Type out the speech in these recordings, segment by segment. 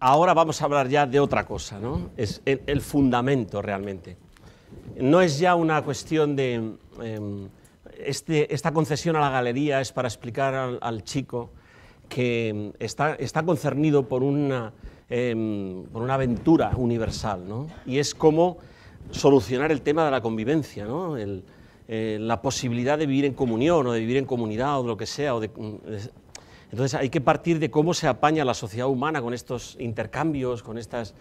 ahora vamos a hablar ya de otra cosa, ¿no? Es el, fundamento realmente. No es ya una cuestión de... Em, este, esta concesión a la galería es para explicar al, chico que em, está, está concernido por una, em, por una aventura universal, ¿no? Y es cómo solucionar el tema de la convivencia, ¿no? Eh, la posibilidad de vivir en comunión o de vivir en comunidad o lo que sea, mm, entonces hay que partir de cómo se apaña la sociedad humana con estos intercambios, con estas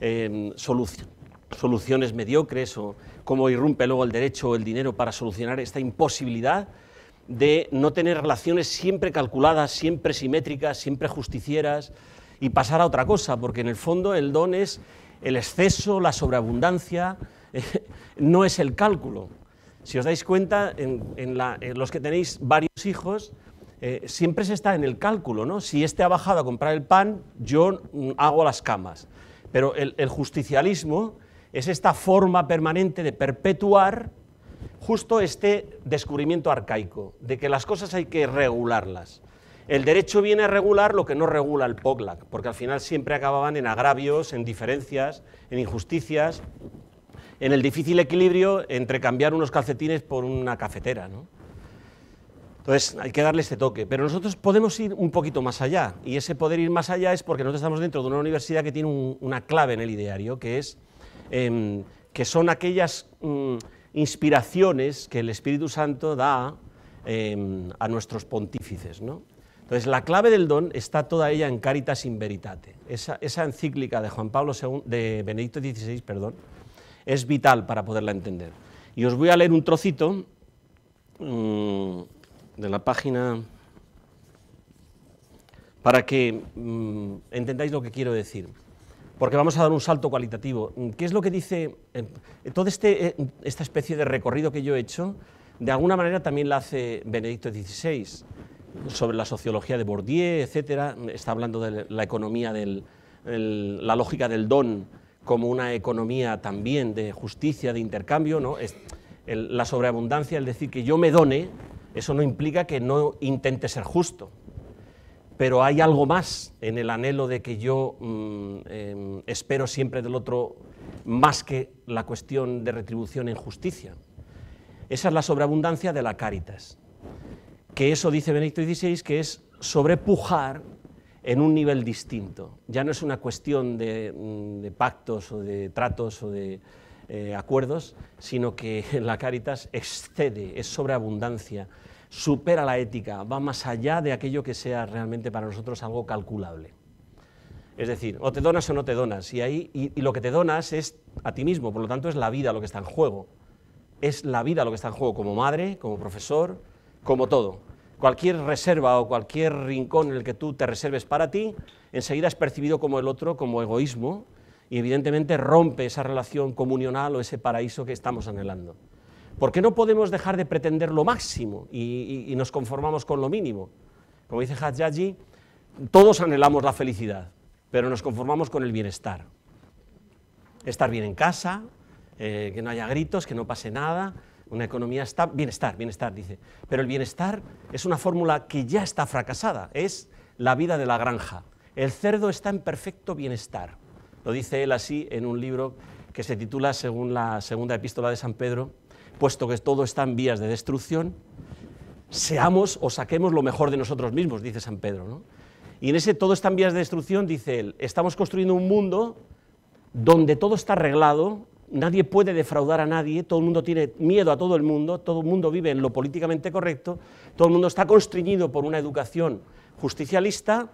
em, soluciones mediocres o cómo irrumpe luego el derecho o el dinero para solucionar esta imposibilidad de no tener relaciones siempre calculadas, siempre simétricas, siempre justicieras y pasar a otra cosa, porque en el fondo el don es el exceso, la sobreabundancia, no es el cálculo. Si os dais cuenta, en los que tenéis varios hijos, eh, siempre se está en el cálculo, ¿no? Si este ha bajado a comprar el pan, yo mm, hago las camas. Pero el, justicialismo es esta forma permanente de perpetuar justo este descubrimiento arcaico, de que las cosas hay que regularlas. El derecho viene a regular lo que no regula el POGLAC, porque al final siempre acababan en agravios, en diferencias, en injusticias, en el difícil equilibrio entre cambiar unos calcetines por una cafetera. ¿no? Entonces hay que darle este toque, pero nosotros podemos ir un poquito más allá y ese poder ir más allá es porque nosotros estamos dentro de una universidad que tiene una clave en el ideario, que es em, que son aquellas mm, inspiraciones que el Espíritu Santo da em, a nuestros pontífices. ¿no? Entonces, la clave del don está toda ella en Caritas in Veritate. Esa, encíclica de Juan Pablo II, de Benedicto XVI, perdón, es vital para poderla entender. Y os voy a leer un trocito mm, de la página para que mm, entendáis lo que quiero decir. Porque vamos a dar un salto cualitativo. ¿Qué es lo que dice eh, toda este, eh, esta especie de recorrido que yo he hecho? De alguna manera también la hace Benedicto XVI sobre la sociología de Bourdieu, etcétera. Está hablando de la economía del, la lógica del don como una economía también de justicia, de intercambio, ¿no? Es, la sobreabundancia, el decir que yo me done, eso no implica que no intente ser justo, pero hay algo más en el anhelo de que yo mm, em, espero siempre del otro más que la cuestión de retribución en justicia. Esa es la sobreabundancia de la caritas, que eso dice Benedicto XVI, que es sobrepujar en un nivel distinto. Ya no es una cuestión de mm, pactos o de tratos o de eh, acuerdos, sino que la Caritas excede, es sobreabundancia, supera la ética, va más allá de aquello que sea realmente para nosotros algo calculable. Es decir, o te donas o no te donas, y, ahí, y lo que te donas es a ti mismo, por lo tanto es la vida lo que está en juego. Es la vida lo que está en juego como madre, como profesor, como todo. Cualquier reserva o cualquier rincón en el que tú te reserves para ti, enseguida es percibido como el otro, como egoísmo, y evidentemente rompe esa relación comunional o ese paraíso que estamos anhelando. Porque no podemos dejar de pretender lo máximo y, nos conformamos con lo mínimo. Como dice Hajjaji, todos anhelamos la felicidad, pero nos conformamos con el bienestar. Estar bien en casa, eh, que no haya gritos, que no pase nada, una economía está bienestar, bienestar dice. Pero el bienestar es una fórmula que ya está fracasada, es la vida de la granja. El cerdo está en perfecto bienestar. Lo dice él así en un libro que se titula, según la segunda epístola de San Pedro, puesto que todo está en vías de destrucción, seamos o saquemos lo mejor de nosotros mismos, dice San Pedro. Y en ese todo está en vías de destrucción, dice él, estamos construyendo un mundo donde todo está arreglado, nadie puede defraudar a nadie, todo el mundo tiene miedo a todo el mundo, todo el mundo vive en lo políticamente correcto, todo el mundo está constreñido por una educación justicialista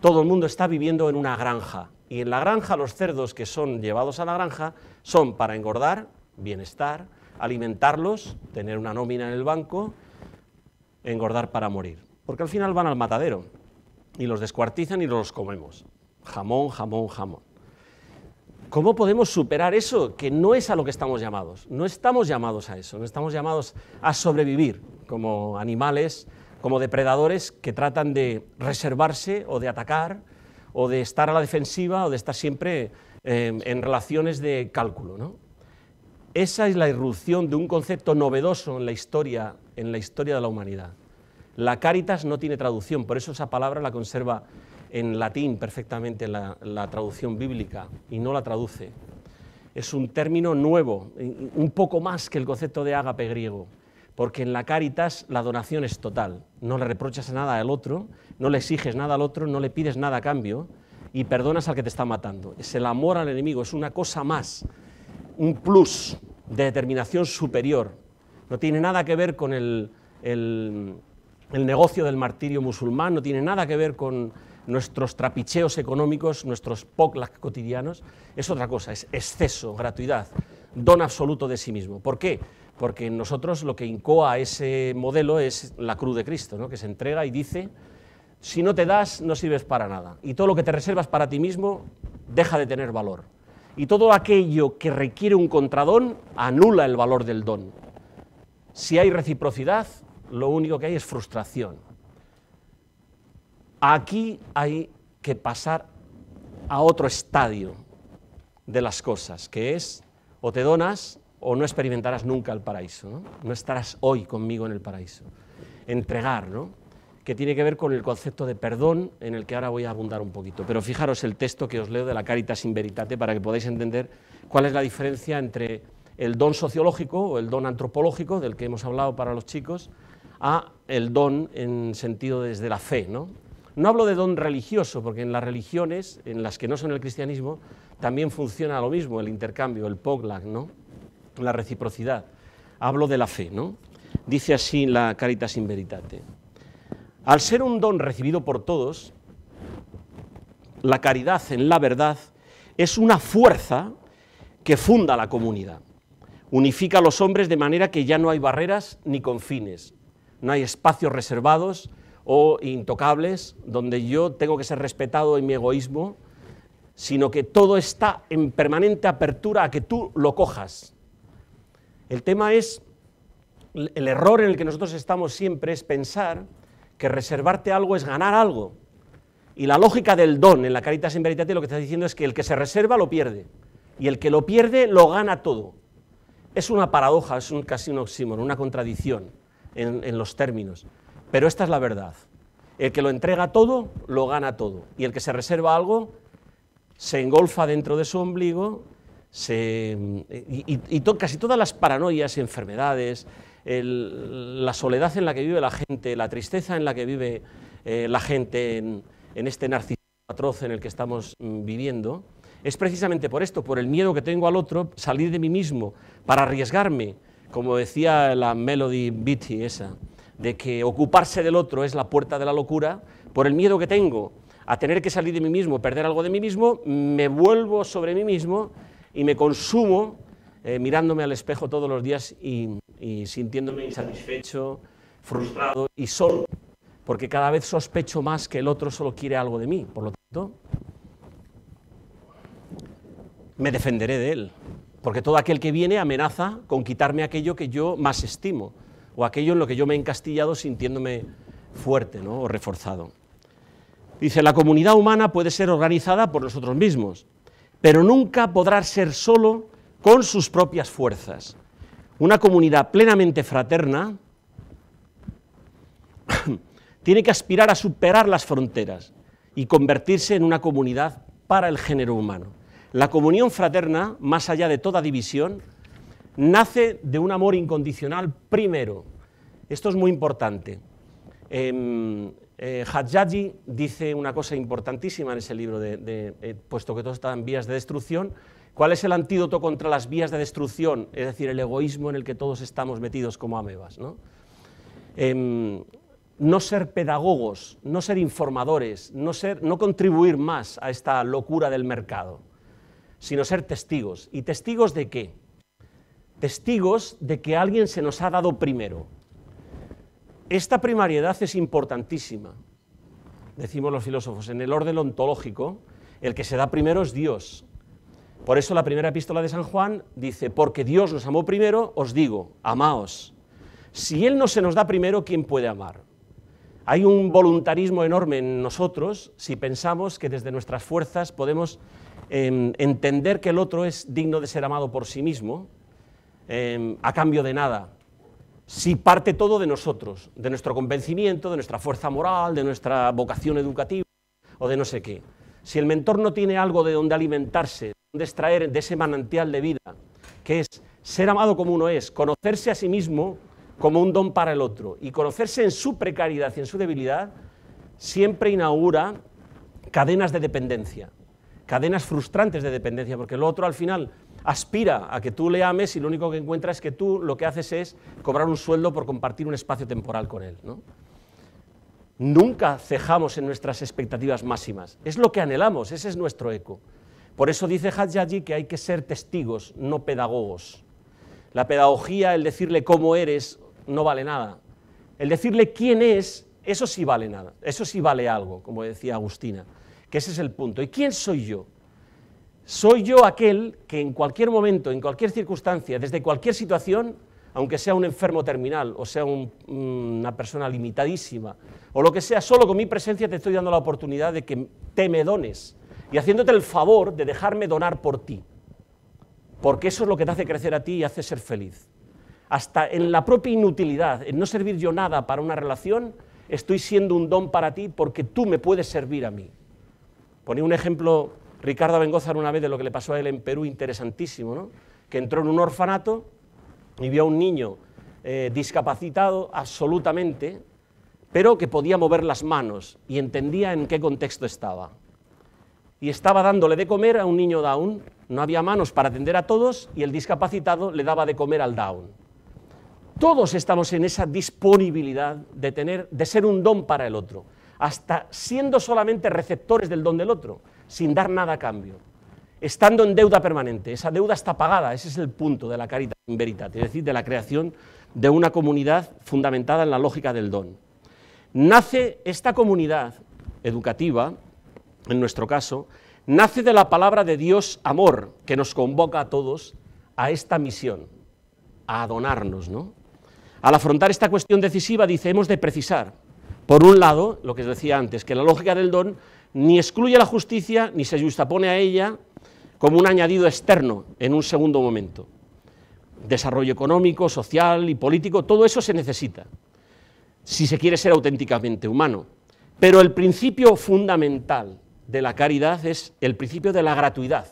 todo el mundo está viviendo en una granja y en la granja los cerdos que son llevados a la granja son para engordar, bienestar, alimentarlos, tener una nómina en el banco, engordar para morir. Porque al final van al matadero y los descuartizan y los comemos. Jamón, jamón, jamón. ¿Cómo podemos superar eso? Que no es a lo que estamos llamados. No estamos llamados a eso. No estamos llamados a sobrevivir como animales como depredadores que tratan de reservarse o de atacar o de estar a la defensiva o de estar siempre em, en relaciones de cálculo. ¿no? Esa es la irrupción de un concepto novedoso en la historia, en la historia de la humanidad. La caritas no tiene traducción, por eso esa palabra la conserva en latín perfectamente la, la traducción bíblica y no la traduce. Es un término nuevo, un poco más que el concepto de ágape griego porque en la Caritas la donación es total. No le reprochas nada al otro, no le exiges nada al otro, no le pides nada a cambio y perdonas al que te está matando. Es el amor al enemigo, es una cosa más, un plus de determinación superior. No tiene nada que ver con el, negocio del martirio musulmán, no tiene nada que ver con nuestros trapicheos económicos, nuestros poklak cotidianos. Es otra cosa, es exceso, gratuidad, don absoluto de sí mismo. ¿Por qué? porque nosotros lo que incoa ese modelo es la cruz de Cristo, ¿no? que se entrega y dice, si no te das, no sirves para nada, y todo lo que te reservas para ti mismo deja de tener valor, y todo aquello que requiere un contradón anula el valor del don. Si hay reciprocidad, lo único que hay es frustración. Aquí hay que pasar a otro estadio de las cosas, que es o te donas o no experimentarás nunca el paraíso, ¿no? estarás hoy conmigo en el paraíso. Entregar, ¿no? que tiene que ver con el concepto de perdón, en el que ahora voy a abundar un poquito. Pero fijaros el texto que os leo de la Caritas in Veritate para que podáis entender cuál es la diferencia entre el don sociológico o el don antropológico, del que hemos hablado para los chicos, a el don en sentido desde la fe. ¿no? no hablo de don religioso, porque en las religiones, en las que no son el cristianismo, también funciona lo mismo, el intercambio, el POGLAC, ¿no? la reciprocidad. Hablo de la fe, ¿no? Dice así la Caritas in Veritate. Al ser un don recibido por todos, la caridad en la verdad es una fuerza que funda la comunidad. Unifica a los hombres de manera que ya no hay barreras ni confines, no hay espacios reservados o intocables donde yo tengo que ser respetado en mi egoísmo, sino que todo está en permanente apertura a que tú lo cojas, el tema es, el error en el que nosotros estamos siempre es pensar que reservarte algo es ganar algo. Y la lógica del don en la Caritas sin Veritate lo que está diciendo es que el que se reserva lo pierde. Y el que lo pierde lo gana todo. Es una paradoja, es un, casi un oxímoron una contradicción en, en los términos. Pero esta es la verdad. El que lo entrega todo, lo gana todo. Y el que se reserva algo, se engolfa dentro de su ombligo y, casi todas las paranoias y enfermedades, la soledad en la que vive la gente, la tristeza en la que vive eh, la gente en, este narcisismo atroz en el que estamos mm, viviendo, es precisamente por esto, por el miedo que tengo al otro, salir de mí mismo, para arriesgarme, como decía la Melody Beatty esa, de que ocuparse del otro es la puerta de la locura, por el miedo que tengo a tener que salir de mí mismo, perder algo de mí mismo, me vuelvo sobre mí mismo y me consumo eh, mirándome al espejo todos los días y, sintiéndome insatisfecho, frustrado y solo, porque cada vez sospecho más que el otro solo quiere algo de mí. Por lo tanto, me defenderé de él, porque todo aquel que viene amenaza con quitarme aquello que yo más estimo, o aquello en lo que yo me he encastillado sintiéndome fuerte ¿no? o reforzado. Dice, la comunidad humana puede ser organizada por nosotros mismos, pero nunca podrá ser solo con sus propias fuerzas. Una comunidad plenamente fraterna tiene que aspirar a superar las fronteras y convertirse en una comunidad para el género humano. La comunión fraterna, más allá de toda división, nace de un amor incondicional primero. Esto es muy importante. Em, eh, dice una cosa importantísima en ese libro, de, eh, puesto que todos están en vías de destrucción. ¿Cuál es el antídoto contra las vías de destrucción? Es decir, el egoísmo en el que todos estamos metidos como amebas. ¿no? Em, no ser pedagogos, no ser informadores, no, ser, no contribuir más a esta locura del mercado, sino ser testigos. ¿Y testigos de qué? Testigos de que alguien se nos ha dado primero esta primariedad es importantísima, decimos los filósofos. En el orden ontológico, el que se da primero es Dios. Por eso la primera epístola de San Juan dice, porque Dios nos amó primero, os digo, amaos. Si Él no se nos da primero, ¿quién puede amar? Hay un voluntarismo enorme en nosotros si pensamos que desde nuestras fuerzas podemos em, entender que el otro es digno de ser amado por sí mismo em, a cambio de nada si parte todo de nosotros, de nuestro convencimiento, de nuestra fuerza moral, de nuestra vocación educativa o de no sé qué. Si el mentor no tiene algo de donde alimentarse, de donde extraer de ese manantial de vida, que es ser amado como uno es, conocerse a sí mismo como un don para el otro y conocerse en su precariedad y en su debilidad, siempre inaugura cadenas de dependencia, cadenas frustrantes de dependencia, porque lo otro al final aspira a que tú le ames y lo único que encuentra es que tú lo que haces es cobrar un sueldo por compartir un espacio temporal con él. Nunca cejamos en nuestras expectativas máximas. Es lo que anhelamos, ese es nuestro eco. Por eso dice Hajyaji que hay que ser testigos, no pedagogos. La pedagogía, el decirle cómo eres, no vale nada. El decirle quién es, eso sí vale nada. Eso sí vale algo, como decía Agustina, que ese es el punto. ¿Y quién soy yo? Soy yo aquel que en cualquier momento, en cualquier circunstancia, desde cualquier situación, aunque sea un enfermo terminal o sea una persona limitadísima o lo que sea, solo con mi presencia te estoy dando la oportunidad de que te me dones y haciéndote el favor de dejarme donar por ti. Porque eso es lo que te hace crecer a ti y hace ser feliz. Hasta en la propia inutilidad, en no servir yo nada para una relación, estoy siendo un don para ti porque tú me puedes servir a mí. Ponía un ejemplo Ricardo Bengozar una vez de lo que le pasó a él en Perú, interesantísimo, que entró en un orfanato y vio a un niño eh, discapacitado absolutamente, pero que podía mover las manos y entendía en qué contexto estaba. Y estaba dándole de comer a un niño down, no había manos para atender a todos y el discapacitado le daba de comer al down. Todos estamos en esa disponibilidad de tener de ser un don para el otro, hasta siendo solamente receptores del don del otro sin dar nada a cambio, estando en deuda permanente. Esa deuda está pagada, ese es el punto de la caridad in es decir, de la creación de una comunidad fundamentada en la lógica del don. Nace esta comunidad educativa, en nuestro caso, nace de la palabra de Dios amor, que nos convoca a todos a esta misión, a donarnos. ¿no? Al afrontar esta cuestión decisiva, dice, hemos de precisar, por un lado, lo que os decía antes, que la lógica del don ni excluye la justicia ni se justapone a ella como un añadido externo en un segundo momento. Desarrollo económico, social y político, todo eso se necesita si se quiere ser auténticamente humano. Pero el principio fundamental de la caridad es el principio de la gratuidad,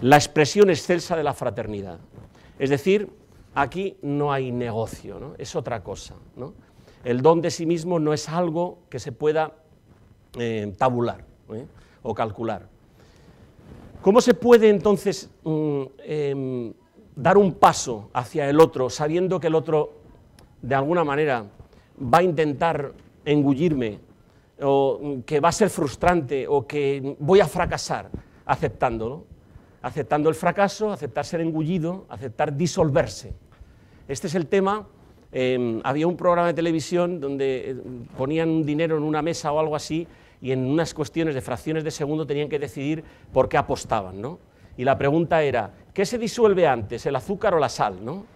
la expresión excelsa de la fraternidad. Es decir, aquí no hay negocio, ¿no? es otra cosa. El don de sí mismo no es algo que se pueda eh, tabular ¿eh? o calcular. ¿Cómo se puede entonces mm, em, dar un paso hacia el otro sabiendo que el otro, de alguna manera, va a intentar engullirme o mm, que va a ser frustrante o que voy a fracasar aceptándolo? Aceptando el fracaso, aceptar ser engullido, aceptar disolverse. Este es el tema em, había un programa de televisión donde eh, ponían dinero en una mesa o algo así y en unas cuestiones de fracciones de segundo tenían que decidir por qué apostaban, ¿no? Y la pregunta era, ¿qué se disuelve antes, el azúcar o la sal, ¿no?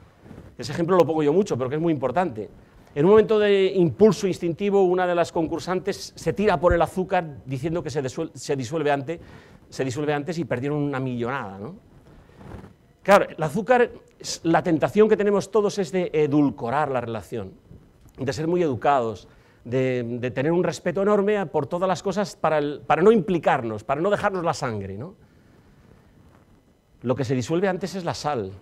Ese ejemplo lo pongo yo mucho, pero que es muy importante. En un momento de impulso instintivo, una de las concursantes se tira por el azúcar diciendo que se disuelve, antes, se disuelve antes y perdieron una millonada, Claro, el azúcar, la tentación que tenemos todos es de edulcorar la relación, de ser muy educados, de, tener un respeto enorme por todas las cosas para, no implicarnos, para no dejarnos la sangre. Lo que se disuelve antes es la sal.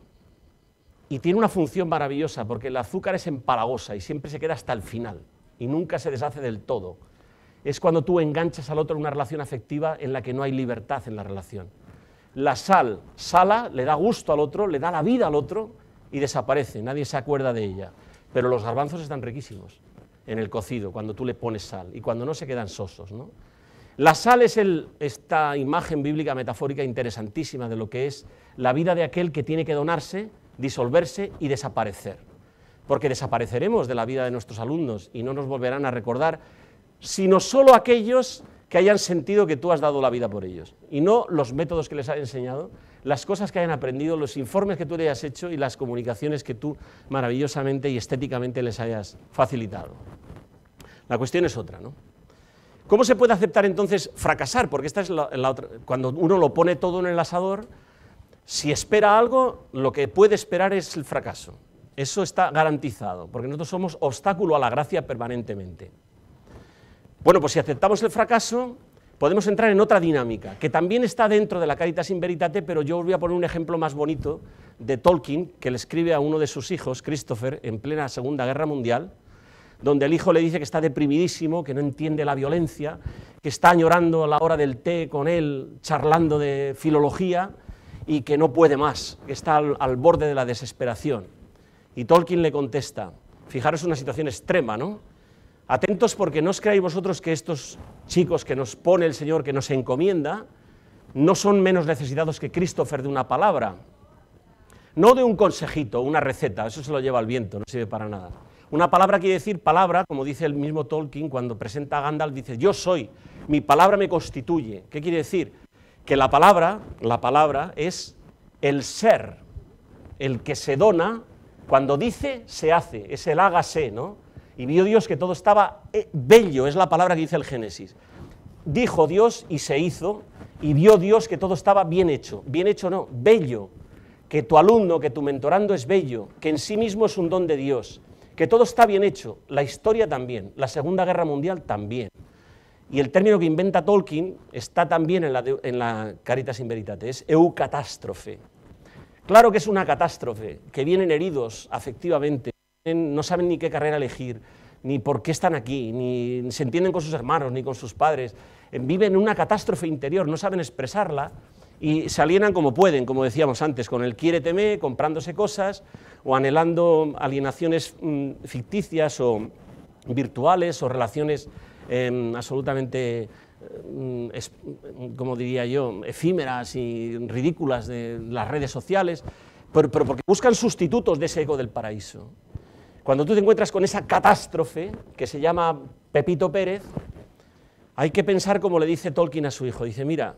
Y tiene una función maravillosa, porque el azúcar es empalagosa y siempre se queda hasta el final y nunca se deshace del todo. Es cuando tú enganchas al otro en una relación afectiva en la que no hay libertad en la relación. La sal sala, le da gusto al otro, le da la vida al otro y desaparece, nadie se acuerda de ella. Pero los garbanzos están riquísimos en el cocido, cuando tú le pones sal y cuando no se quedan sosos. ¿no? La sal es esta imagen bíblica metafórica interesantísima de lo que es la vida de aquel que tiene que donarse, disolverse y desaparecer. Porque desapareceremos de la vida de nuestros alumnos y no nos volverán a recordar, sino solo aquellos que hayan sentido que tú has dado la vida por ellos. Y no los métodos que les has enseñado, las cosas que hayan aprendido, los informes que tú le hayas hecho y las comunicaciones que tú maravillosamente y estéticamente les hayas facilitado. La cuestión es otra, ¿no? ¿Cómo se puede aceptar entonces fracasar? Porque esta es la, otra. Cuando uno lo pone todo en el asador, si espera algo, lo que puede esperar es el fracaso. Eso está garantizado, porque nosotros somos obstáculo a la gracia permanentemente. Bueno, pues si aceptamos el fracaso, podemos entrar en otra dinámica, que también está dentro de la Caritas in Veritate, pero yo os voy a poner un ejemplo más bonito de Tolkien, que le escribe a uno de sus hijos, Christopher, en plena Segunda Guerra Mundial, donde el hijo le dice que está deprimidísimo, que no entiende la violencia, que está añorando a la hora del té con él, charlando de filología y que no puede más, que está al, borde de la desesperación. Y Tolkien le contesta, fijaros una situación extrema, ¿no? Atentos porque no os creáis vosotros que estos chicos que nos pone el Señor, que nos encomienda, no son menos necesitados que Christopher de una palabra, no de un consejito, una receta, eso se lo lleva al viento, no sirve para nada una palabra quiere decir palabra, como dice el mismo Tolkien cuando presenta a Gandalf, dice yo soy, mi palabra me constituye. ¿Qué quiere decir? Que la palabra, la palabra es el ser, el que se dona, cuando dice, se hace, es el hágase, ¿no? Y vio Dios que todo estaba eh, bello, es la palabra que dice el Génesis. Dijo Dios y se hizo, y vio Dios que todo estaba bien hecho, bien hecho no, bello, que tu alumno, que tu mentorando es bello, que en sí mismo es un don de Dios, que todo está bien hecho, la historia también, la Segunda Guerra Mundial también. Y el término que inventa Tolkien está también en la, en la Caritas in Veritate, es eucatástrofe. Claro que es una catástrofe, que vienen heridos afectivamente, no saben ni qué carrera elegir, ni por qué están aquí, ni se entienden con sus hermanos, ni con sus padres, viven una catástrofe interior, no saben expresarla, y se alienan como pueden, como decíamos antes, con el quiere-teme, comprándose cosas o anhelando alienaciones mm, ficticias o virtuales o relaciones em, absolutamente, mm, como diría yo, efímeras y ridículas de las redes sociales, pero porque buscan sustitutos de ese ego del paraíso. Cuando tú te encuentras con esa catástrofe que se llama Pepito Pérez, hay que pensar como le dice Tolkien a su hijo, dice, mira,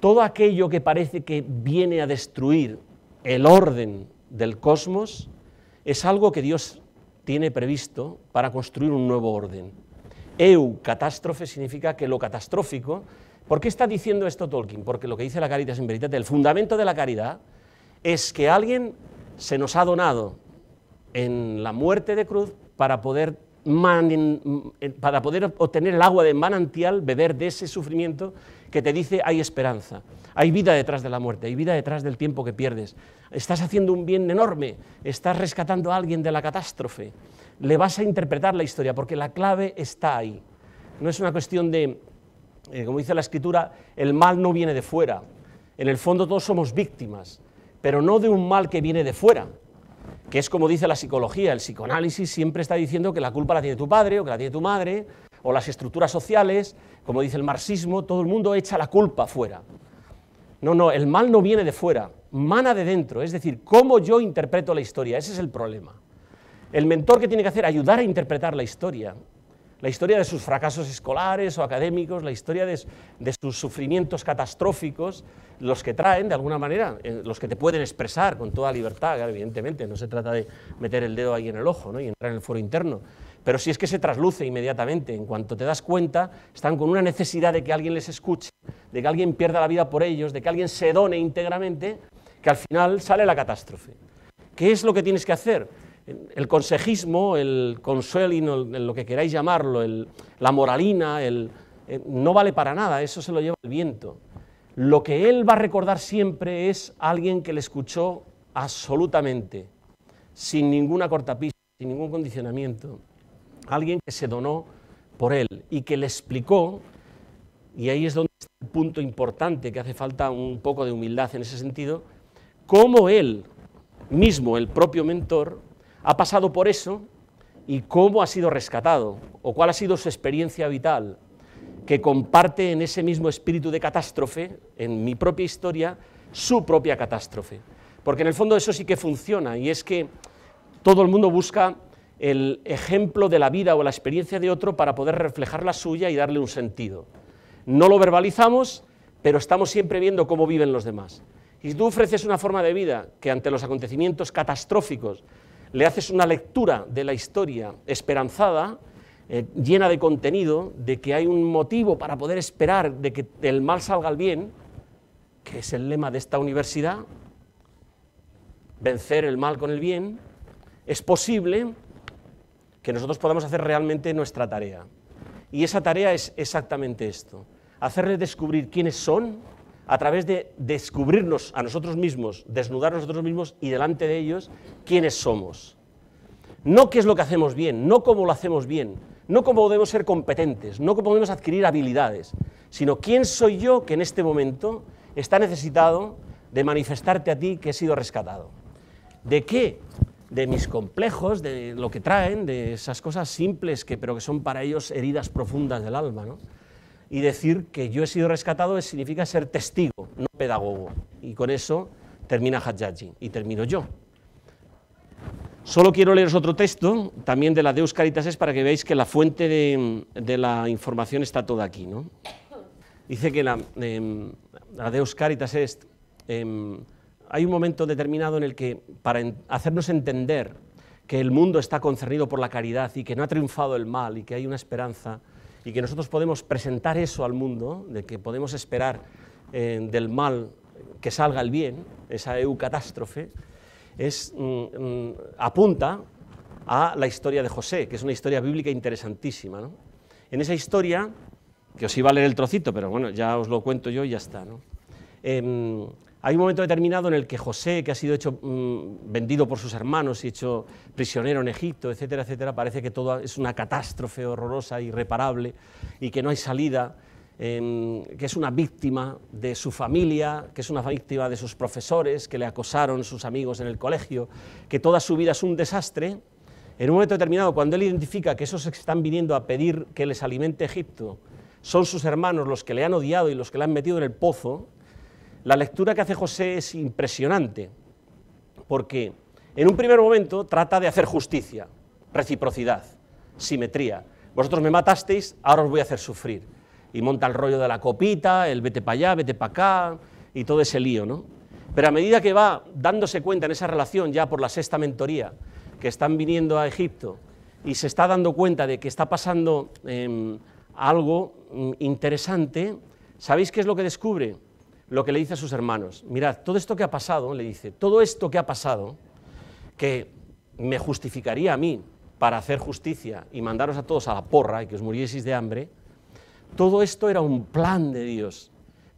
todo aquello que parece que viene a destruir el orden del cosmos es algo que Dios tiene previsto para construir un nuevo orden. Eu, catástrofe, significa que lo catastrófico. ¿Por qué está diciendo esto Tolkien? Porque lo que dice la caridad en verità, el fundamento de la caridad es que alguien se nos ha donado en la muerte de cruz para poder, para poder obtener el agua de manantial, beber de ese sufrimiento que te dice hay esperanza, hay vida detrás de la muerte, hay vida detrás del tiempo que pierdes. Estás haciendo un bien enorme, estás rescatando a alguien de la catástrofe. Le vas a interpretar la historia porque la clave está ahí. No es una cuestión de, eh, como dice la escritura, el mal no viene de fuera. En el fondo todos somos víctimas, pero no de un mal que viene de fuera, que es como dice la psicología, el psicoanálisis siempre está diciendo que la culpa la tiene tu padre o que la tiene tu madre o las estructuras sociales, como dice el marxismo, todo el mundo echa la culpa fuera. No, no, el mal no viene de fuera, mana de dentro, es decir, cómo yo interpreto la historia, ese es el problema. El mentor que tiene que hacer, ayudar a interpretar la historia, la historia de sus fracasos escolares o académicos, la historia de, sus sufrimientos catastróficos, los que traen, de alguna manera, eh, los que te pueden expresar con toda libertad, evidentemente, no se trata de meter el dedo ahí en el ojo y entrar en el foro interno, pero si es que se trasluce inmediatamente, en cuanto te das cuenta, están con una necesidad de que alguien les escuche, de que alguien pierda la vida por ellos, de que alguien se done íntegramente, que al final sale la catástrofe. ¿Qué es lo que tienes que hacer? El consejismo, el consuelo, lo que queráis llamarlo, la moralina, eh, no vale para nada, eso se lo lleva el viento. Lo que él va a recordar siempre es alguien que le escuchó absolutamente, sin ninguna cortapista, sin ningún condicionamiento alguien que se donó por él y que le explicó, y ahí es donde está el punto importante, que hace falta un poco de humildad en ese sentido, cómo él mismo, el propio mentor, ha pasado por eso y cómo ha sido rescatado, o cuál ha sido su experiencia vital, que comparte en ese mismo espíritu de catástrofe, en mi propia historia, su propia catástrofe. Porque en el fondo eso sí que funciona, y es que todo el mundo busca el ejemplo de la vida o la experiencia de otro para poder reflejar la suya y darle un sentido. No lo verbalizamos, pero estamos siempre viendo cómo viven los demás. Y si tú ofreces una forma de vida que ante los acontecimientos catastróficos le haces una lectura de la historia esperanzada, eh, llena de contenido, de que hay un motivo para poder esperar de que el mal salga al bien, que es el lema de esta universidad, vencer el mal con el bien, es posible, que nosotros podamos hacer realmente nuestra tarea. Y esa tarea es exactamente esto, hacerles descubrir quiénes son a través de descubrirnos a nosotros mismos, desnudar a nosotros mismos y delante de ellos quiénes somos. No qué es lo que hacemos bien, no cómo lo hacemos bien, no cómo podemos ser competentes, no cómo podemos adquirir habilidades, sino quién soy yo que en este momento está necesitado de manifestarte a ti que he sido rescatado. ¿De qué? de mis complejos, de lo que traen, de esas cosas simples que, pero que son para ellos heridas profundas del alma. Y decir que yo he sido rescatado significa ser testigo, no pedagogo. Y con eso termina Hajjaji y termino yo. Solo quiero leeros otro texto, también de la Deus Caritas es, para que veáis que la fuente de, la información está toda aquí. ¿no? Dice que la, em, Deus Caritas es... Em, hay un momento determinado en el que, para hacernos entender que el mundo está concernido por la caridad y que no ha triunfado el mal y que hay una esperanza y que nosotros podemos presentar eso al mundo, de que podemos esperar eh, del mal que salga el bien, esa eucatástrofe, es, mm, mm, apunta a la historia de José, que es una historia bíblica interesantísima. ¿no? En esa historia, que os iba a leer el trocito, pero bueno, ya os lo cuento yo y ya está. ¿no? Em, hay un momento determinado en el que José, que ha sido hecho mm, vendido por sus hermanos y hecho prisionero en Egipto, etcétera, etcétera, parece que todo es una catástrofe horrorosa, irreparable y que no hay salida, em, que es una víctima de su familia, que es una víctima de sus profesores, que le acosaron sus amigos en el colegio, que toda su vida es un desastre. En un momento determinado, cuando él identifica que esos que están viniendo a pedir que les alimente Egipto son sus hermanos los que le han odiado y los que le han metido en el pozo, la lectura que hace José es impresionante, porque en un primer momento trata de hacer justicia, reciprocidad, simetría. Vosotros me matasteis, ahora os voy a hacer sufrir. Y monta el rollo de la copita, el vete para allá, vete para acá, y todo ese lío, ¿no? Pero a medida que va dándose cuenta en esa relación, ya por la sexta mentoría, que están viniendo a Egipto, y se está dando cuenta de que está pasando em, algo mm, interesante, ¿sabéis qué es lo que descubre? lo que le dice a sus hermanos. Mirad, todo esto que ha pasado, le dice, todo esto que ha pasado, que me justificaría a mí para hacer justicia y mandaros a todos a la porra y que os murieseis de hambre, todo esto era un plan de Dios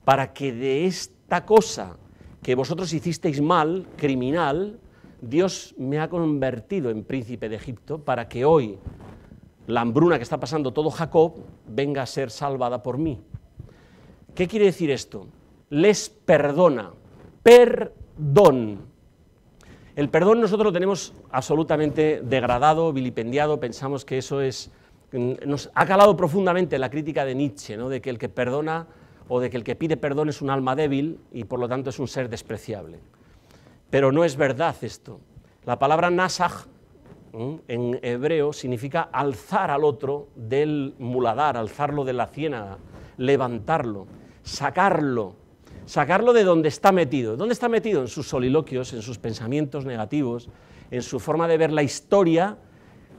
para que de esta cosa que vosotros hicisteis mal, criminal, Dios me ha convertido en príncipe de Egipto para que hoy la hambruna que está pasando todo Jacob venga a ser salvada por mí. ¿Qué quiere decir esto? les perdona. Perdón. El perdón nosotros lo tenemos absolutamente degradado, vilipendiado, pensamos que eso es... Mm, nos ha calado profundamente la crítica de Nietzsche, de que el que perdona o de que el que pide perdón es un alma débil y por lo tanto es un ser despreciable. Pero no es verdad esto. La palabra nasaj en hebreo significa alzar al otro del muladar, alzarlo de la ciénaga, levantarlo, sacarlo, sacarlo de donde está metido. ¿Dónde está metido? En sus soliloquios, en sus pensamientos negativos, en su forma de ver la historia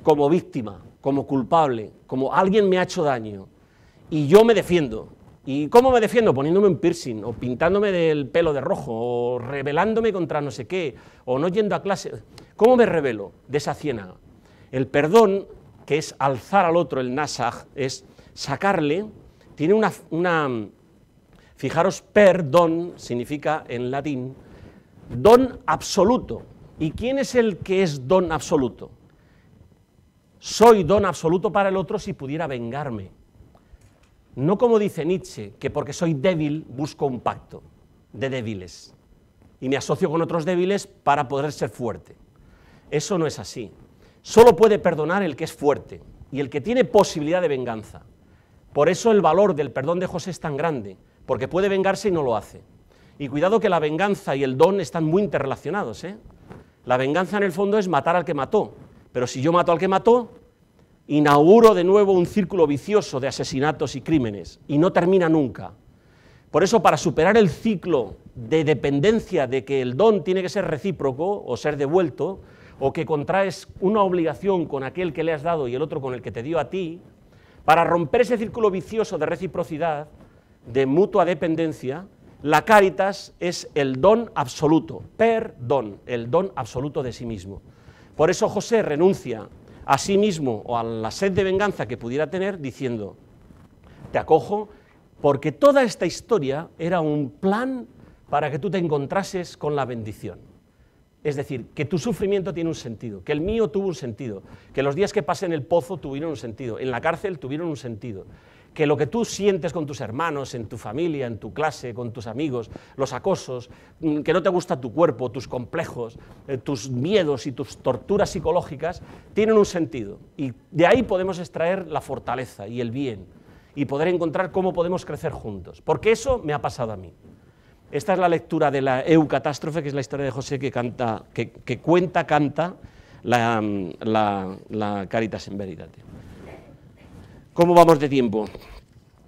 como víctima, como culpable, como alguien me ha hecho daño y yo me defiendo. ¿Y cómo me defiendo? Poniéndome un piercing, o pintándome el pelo de rojo, o rebelándome contra no sé qué, o no yendo a clase. ¿Cómo me revelo de esa ciénaga? El perdón, que es alzar al otro el nasaj, es sacarle, tiene una Fijaros, per significa en latín don absoluto. ¿Y quién es el que es don absoluto? Soy don absoluto para el otro si pudiera vengarme. No como dice Nietzsche, que porque soy débil busco un pacto de débiles y me asocio con otros débiles para poder ser fuerte. Eso no es así. Solo puede perdonar el que es fuerte y el que tiene posibilidad de venganza. Por eso el valor del perdón de José es tan grande, porque puede vengarse y no lo hace. Y cuidado que la venganza y el don están muy interrelacionados. ¿eh? La venganza en el fondo es matar al que mató, pero si yo mato al que mató, inauguro de nuevo un círculo vicioso de asesinatos y crímenes, y no termina nunca. Por eso, para superar el ciclo de dependencia de que el don tiene que ser recíproco o ser devuelto, o que contraes una obligación con aquel que le has dado y el otro con el que te dio a ti, para romper ese círculo vicioso de reciprocidad, de mutua dependencia, la caritas es el don absoluto, perdón, el don absoluto de sí mismo. Por eso José renuncia a sí mismo o a la sed de venganza que pudiera tener diciendo, te acojo porque toda esta historia era un plan para que tú te encontrases con la bendición. Es decir, que tu sufrimiento tiene un sentido, que el mío tuvo un sentido, que los días que pasé en el pozo tuvieron un sentido, en la cárcel tuvieron un sentido, que lo que tú sientes con tus hermanos, en tu familia, en tu clase, con tus amigos, los acosos, mm, que no te gusta tu cuerpo, tus complejos, eh, tus miedos y tus torturas psicológicas, tienen un sentido. Y de ahí podemos extraer la fortaleza y el bien y poder encontrar cómo podemos crecer juntos. Porque eso me ha pasado a mí. Esta es la lectura de la Eucatástrofe, que es la historia de José que, canta, que, cuenta, canta la, mm, la, la Caritas en Veritate. ¿Cómo vamos de tiempo?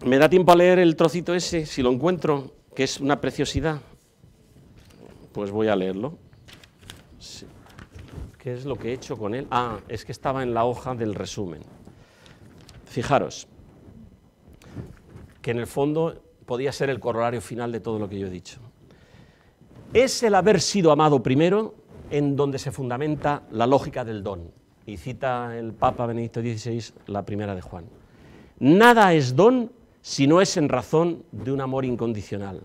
¿Me da tiempo a leer el trocito ese, si lo encuentro, que es una preciosidad? Pues voy a leerlo. ¿Qué es lo que he hecho con él? Ah, es que estaba en la hoja del resumen. Fijaros, que en el fondo podía ser el corolario final de todo lo que yo he dicho. Es el haber sido amado primero en donde se fundamenta la lógica del don. Y cita el Papa Benedicto XVI la primera de Juan. Nada es don si no es en razón de un amor incondicional.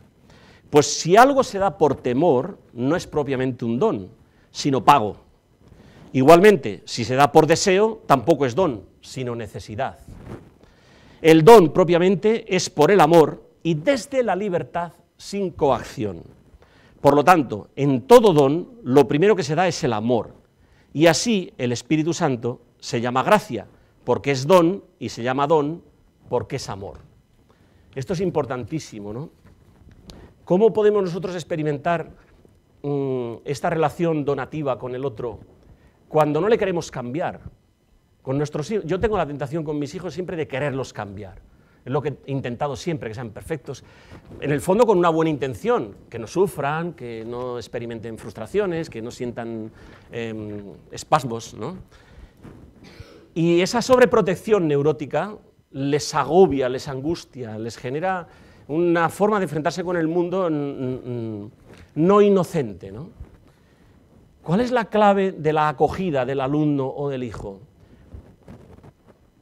Pues si algo se da por temor, no es propiamente un don, sino pago. Igualmente, si se da por deseo, tampoco es don, sino necesidad. El don propiamente es por el amor y desde la libertad sin coacción. Por lo tanto, en todo don, lo primero que se da es el amor. Y así el Espíritu Santo se llama gracia, porque es don y se llama don porque es amor. Esto es importantísimo, ¿no? ¿Cómo podemos nosotros experimentar mm, esta relación donativa con el otro cuando no le queremos cambiar? Con nuestros yo tengo la tentación con mis hijos siempre de quererlos cambiar. Es lo que he intentado siempre, que sean perfectos. En el fondo con una buena intención, que no sufran, que no experimenten frustraciones, que no sientan em, espasmos, ¿no? Y esa sobreprotección neurótica les agobia, les angustia, les genera una forma de enfrentarse con el mundo no inocente. ¿no? ¿Cuál es la clave de la acogida del alumno o del hijo?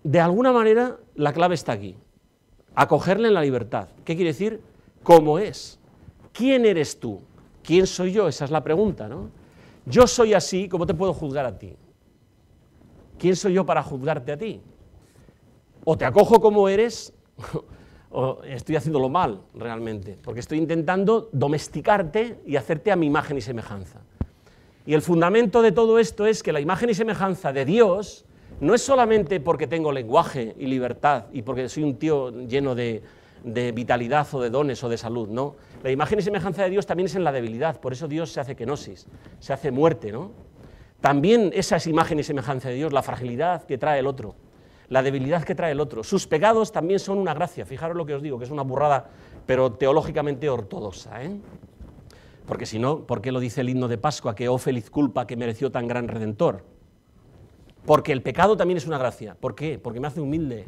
De alguna manera, la clave está aquí. Acogerle en la libertad. ¿Qué quiere decir? ¿Cómo es? ¿Quién eres tú? ¿Quién soy yo? Esa es la pregunta, Yo soy así, ¿cómo te puedo juzgar a ti? ¿quién soy yo para juzgarte a ti? O te acojo como eres, o estoy haciéndolo mal realmente, porque estoy intentando domesticarte y hacerte a mi imagen y semejanza. Y el fundamento de todo esto es que la imagen y semejanza de Dios no es solamente porque tengo lenguaje y libertad y porque soy un tío lleno de, vitalidad o de dones o de salud, no. La imagen y semejanza de Dios también es en la debilidad, por eso Dios se hace kenosis, se hace muerte, ¿no? También esa es imagen y semejanza de Dios, la fragilidad que trae el otro, la debilidad que trae el otro. Sus pecados también son una gracia, fijaros lo que os digo, que es una burrada, pero teológicamente ortodoxa. ¿eh? Porque si no, ¿por qué lo dice el himno de Pascua, que oh feliz culpa que mereció tan gran redentor? Porque el pecado también es una gracia. ¿Por qué? Porque me hace humilde.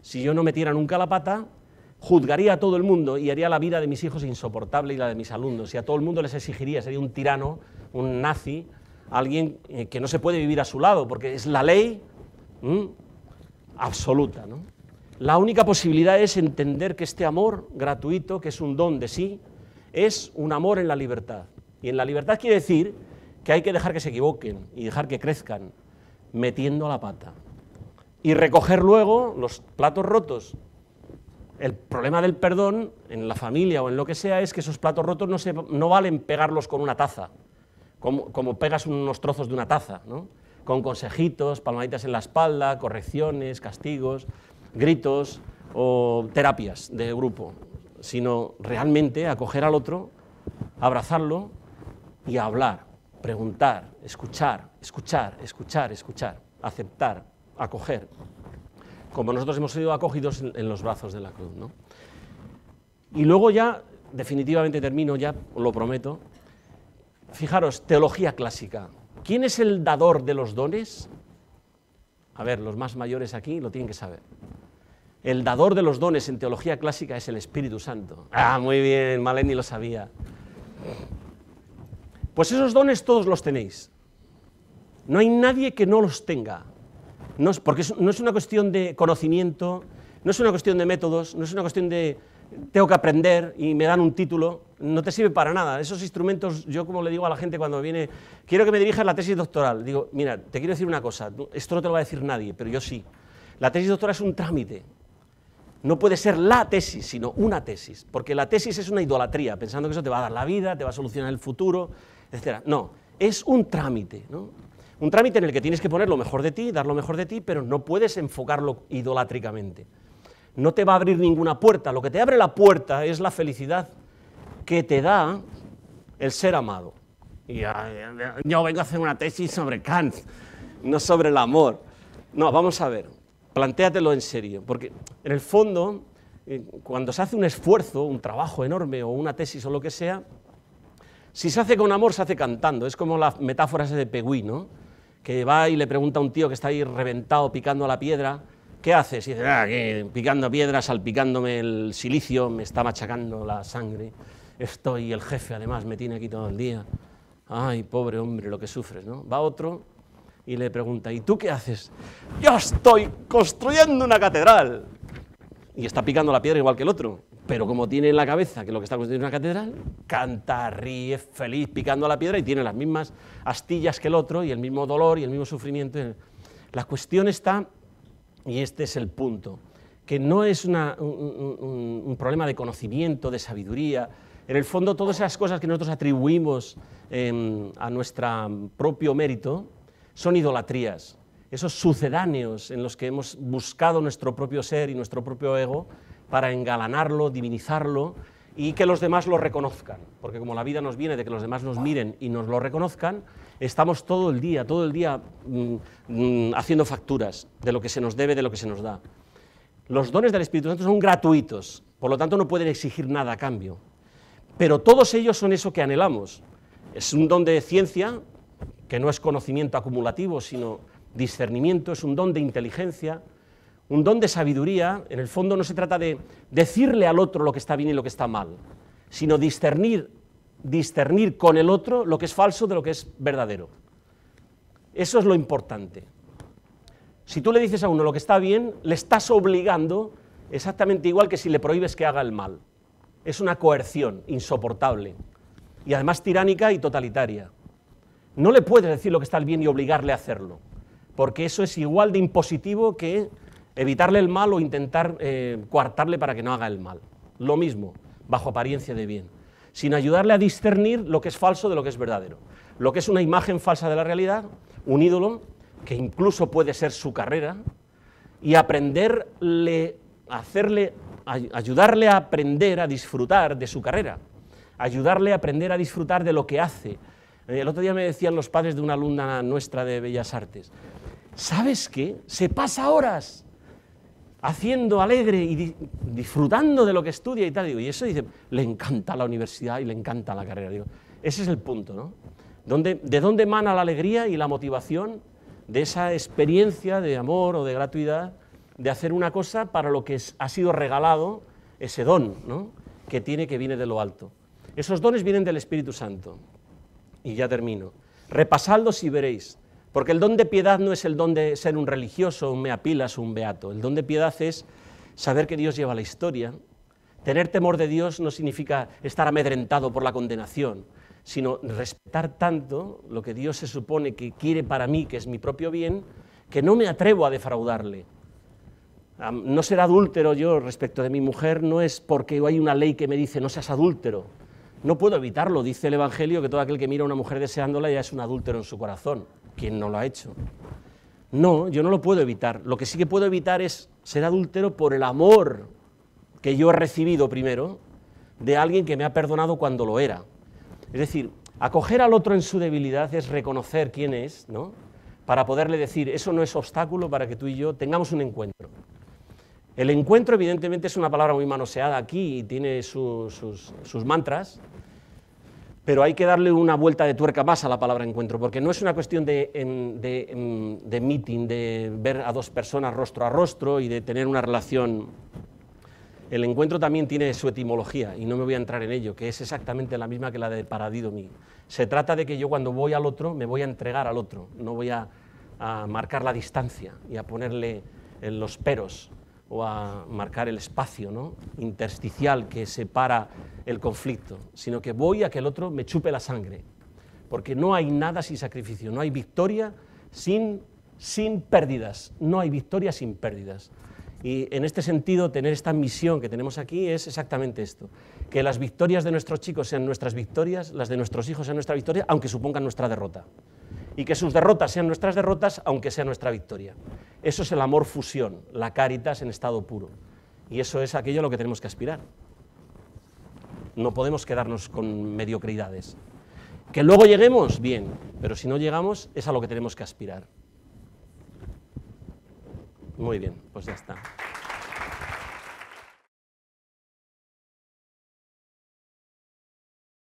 Si yo no metiera nunca la pata, juzgaría a todo el mundo y haría la vida de mis hijos insoportable y la de mis alumnos. Y a todo el mundo les exigiría, sería un tirano, un nazi, alguien eh, que no se puede vivir a su lado, porque es la ley absoluta. La única posibilidad es entender que este amor gratuito, que es un don de sí, es un amor en la libertad. Y en la libertad quiere decir que hay que dejar que se equivoquen y dejar que crezcan, metiendo la pata. Y recoger luego los platos rotos. El problema del perdón en la familia o en lo que sea es que esos platos rotos no, se, no valen pegarlos con una taza como, pegas unos trozos de una taza, ¿no? con consejitos, palmaditas en la espalda, correcciones, castigos, gritos o terapias de grupo, sino realmente acoger al otro, abrazarlo y hablar, preguntar, escuchar, escuchar, escuchar, escuchar, aceptar, acoger, como nosotros hemos sido acogidos en, los brazos de la cruz. ¿no? Y luego ya, definitivamente termino, ya lo prometo, Fijaros, teología clásica. ¿Quién es el dador de los dones? A ver, los más mayores aquí lo tienen que saber. El dador de los dones en teología clásica es el Espíritu Santo. Ah, muy bien, Maleni lo sabía. Pues esos dones todos los tenéis. No hay nadie que no los tenga. No es, porque no es una cuestión de conocimiento, no es una cuestión de métodos, no es una cuestión de tengo que aprender y me dan un título no te sirve para nada. Esos instrumentos, yo como le digo a la gente cuando viene, quiero que me dirijas la tesis doctoral. Digo, mira, te quiero decir una cosa, esto no te lo va a decir nadie, pero yo sí. La tesis doctoral es un trámite. No puede ser la tesis, sino una tesis, porque la tesis es una idolatría, pensando que eso te va a dar la vida, te va a solucionar el futuro, etc. No, es un trámite, ¿no? Un trámite en el que tienes que poner lo mejor de ti, dar lo mejor de ti, pero no puedes enfocarlo idolátricamente. No te va a abrir ninguna puerta, lo que te abre la puerta es la felicidad que te da el ser amado. Y yo ah, vengo a hacer una tesis sobre Kant, no sobre el amor. No, vamos a ver, plantéatelo en serio, porque en el fondo, eh, cuando se hace un esfuerzo, un trabajo enorme o una tesis o lo que sea, si se hace con amor, se hace cantando. Es como las metáforas de Pegui, Que va y le pregunta a un tío que está ahí reventado picando a la piedra, ¿qué haces? Y dice, ah, picando piedras, salpicándome el silicio, me está machacando la sangre estoy, el jefe además me tiene aquí todo el día. Ay, pobre hombre, lo que sufres, ¿no? Va otro y le pregunta, ¿y tú qué haces? Yo estoy construyendo una catedral. Y está picando la piedra igual que el otro. Pero como tiene en la cabeza que lo que está construyendo una catedral, canta, ríe, feliz, picando la piedra y tiene las mismas astillas que el otro y el mismo dolor y el mismo sufrimiento. La cuestión está, y este es el punto, que no es un problema de conocimiento, de sabiduría, en el fondo, todas esas cosas que nosotros atribuimos em, a nuestro propio mérito son idolatrías. Esos sucedáneos en los que hemos buscado nuestro propio ser y nuestro propio ego para engalanarlo, divinizarlo y que los demás lo reconozcan. Porque como la vida nos viene de que los demás nos miren y nos lo reconozcan, estamos todo el día, todo el día mm, mm, haciendo facturas de lo que se nos debe, de lo que se nos da. Los dones del Espíritu Santo son gratuitos, por lo tanto no pueden exigir nada a cambio. Pero todos ellos son eso que anhelamos. Es un don de ciencia, que no es conocimiento acumulativo, sino discernimiento, es un don de inteligencia, un don de sabiduría. En el fondo no se trata de decirle al otro lo que está bien y lo que está mal, sino discernir, discernir con el otro lo que es falso de lo que es verdadero. Eso es lo importante. Si tú le dices a uno lo que está bien, le estás obligando exactamente igual que si le prohíbes que haga el mal es una coerción insoportable y además tiránica y totalitaria. No le puedes decir lo que está bien y obligarle a hacerlo, porque eso es igual de impositivo que evitarle el mal o intentar eh, coartarle para que no haga el mal. Lo mismo, bajo apariencia de bien, sin ayudarle a discernir lo que es falso de lo que es verdadero, lo que es una imagen falsa de la realidad, un ídolo, que incluso puede ser su carrera, y aprenderle, hacerle ayudarle a aprender a disfrutar de su carrera, ayudarle a aprender a disfrutar de lo que hace. Eh, el otro día me decían los padres de una alumna nuestra de Bellas Artes, ¿sabes qué? Se pasa horas haciendo alegre y disfrutando de lo que estudia y tal. y eso dice, le encanta la universidad y le encanta la carrera. Digo, ese es el punto, ¿no? ¿De dónde emana la alegría y la motivación de esa experiencia de amor o de gratuidad de hacer una cosa para lo que ha sido regalado ese don ¿no? que tiene que viene de lo alto. Esos dones vienen del Espíritu Santo. Y ya termino. Repasadlos y veréis, porque el don de piedad no es el don de ser un religioso, un meapilas o un beato. El don de piedad es saber que Dios lleva la historia. Tener temor de Dios no significa estar amedrentado por la condenación, sino respetar tanto lo que Dios se supone que quiere para mí, que es mi propio bien, que no me atrevo a defraudarle no ser adúltero yo respecto de mi mujer no es porque hay una ley que me dice no seas adúltero. No puedo evitarlo, dice el Evangelio, que todo aquel que mira a una mujer deseándola ya es un adúltero en su corazón. ¿Quién no lo ha hecho? No, yo no lo puedo evitar. Lo que sí que puedo evitar es ser adúltero por el amor que yo he recibido primero de alguien que me ha perdonado cuando lo era. Es decir, acoger al otro en su debilidad es reconocer quién es, ¿no? Para poderle decir, eso no es obstáculo para que tú y yo tengamos un encuentro. El encuentro, evidentemente, es una palabra muy manoseada aquí y tiene sus, mantras, pero hay que darle una vuelta de tuerca más a la palabra encuentro, porque no es una cuestión de, meeting, de ver a dos personas rostro a rostro y de tener una relación. El encuentro también tiene su etimología, y no me voy a entrar en ello, que es exactamente la misma que la de paradidomi. Se trata de que yo cuando voy al otro me voy a entregar al otro, no voy a, a marcar la distancia y a ponerle eh, los peros o a marcar el espacio intersticial que separa el conflicto, sino que voy a que el otro me chupe la sangre, porque no hay nada sin sacrificio, no hay victoria sin, sin pérdidas, no hay victoria sin pérdidas. Y en este sentido, tener esta misión que tenemos aquí es exactamente esto, que las victorias de nuestros chicos sean nuestras victorias, las de nuestros hijos sean nuestra victoria, aunque supongan nuestra derrota y que sus derrotas sean nuestras derrotas, aunque sea nuestra victoria. Eso es el amor fusión, la caritas en estado puro. Y eso es aquello a lo que tenemos que aspirar. No podemos quedarnos con mediocridades. Que luego lleguemos, bien, pero si no llegamos, es a lo que tenemos que aspirar. Muy bien, pues ya está.